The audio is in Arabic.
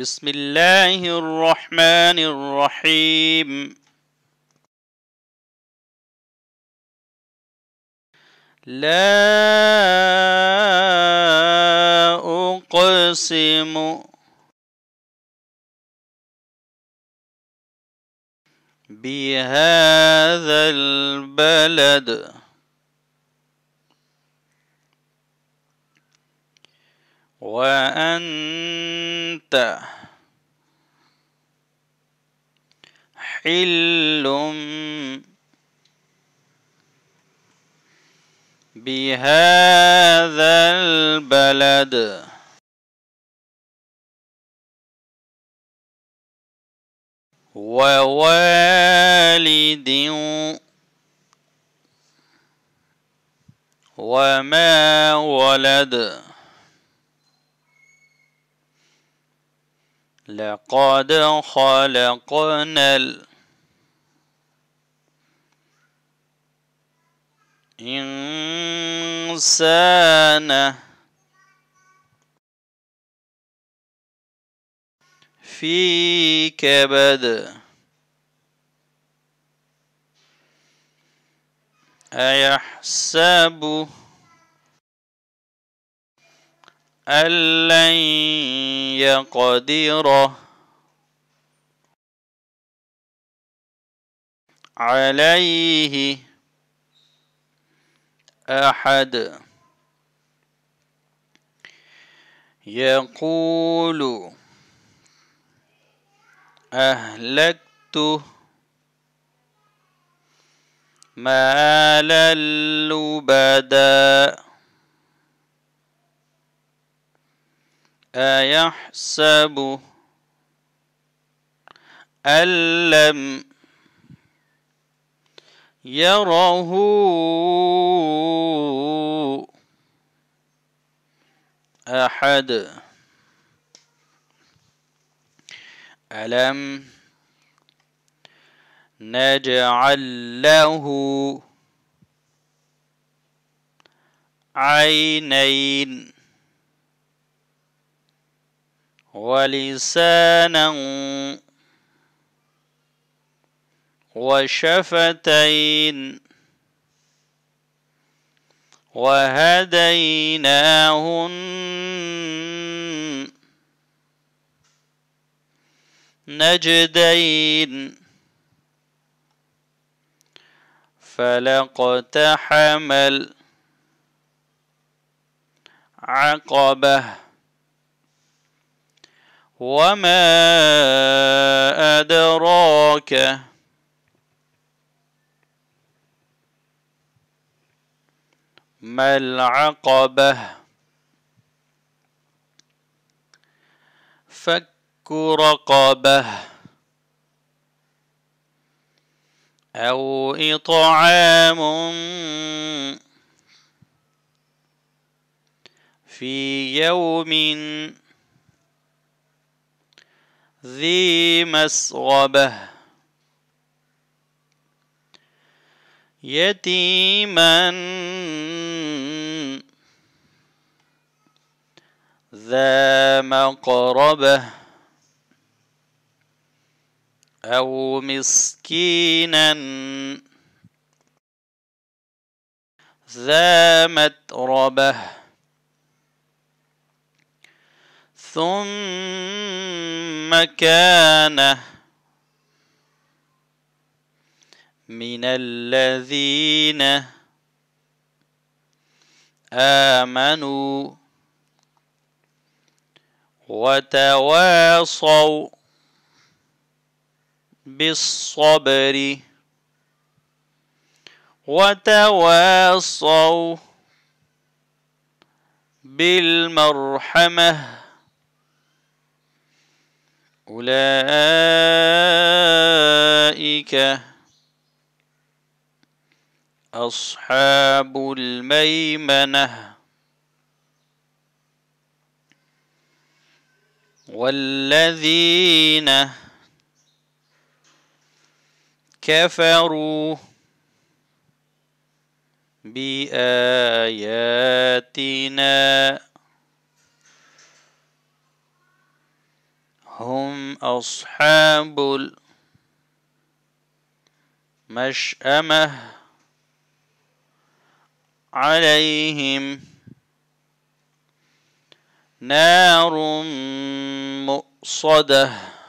بسم الله الرحمن الرحيم لا أقسم بهذا البلد وأنت حل بهذا البلد ووالد وما ولد لقد خلقنا الإنسان في كبد أيحسب أن لن قديرة عليه أحد يقول أهلكت مالا لبدا أيحسب أن لم يره أحد ألم نجعل له عينين ولسانا وشفتين وهديناهن نجدين فلقتحم العقبه وما أدراك ما العقبة فك رقبة أو إطعام في يوم ذي مسغبة يتيما ذا مقربة أو مسكينا ذا متربة ثم مكانه من الذين آمنوا وتواصوا بالصبر وتواصوا بالمرحمه أولئك أصحاب الميمنة والذين كفروا بآياتنا هم أصحاب المشأمة عليهم نار مؤصده